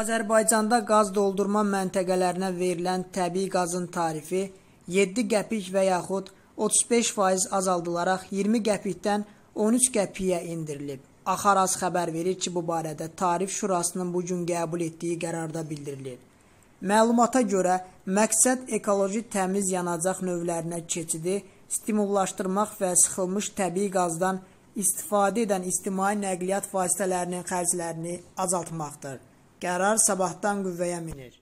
Azərbaycanda qaz doldurma məntəqələrinə verilən təbii qazın tarifi 7 qəpik və yaxud 35% azaldılaraq 20 qəpikdən 13 qəpiyə indirilib. Axaraz xəbər verir ki, bu barədə Tarif Şurasının bu gün qəbul etdiyi qərarda bildirilir. Məlumata görə məqsəd ekoloji təmiz yanacaq növlərinə keçidi stimullaşdırmaq və sıxılmış təbii qazdan istifadə edən ictimai nəqliyyat vasitələrinin xərclərini azaltmaqdır. Qərar sabahdan qüvvəyə minir.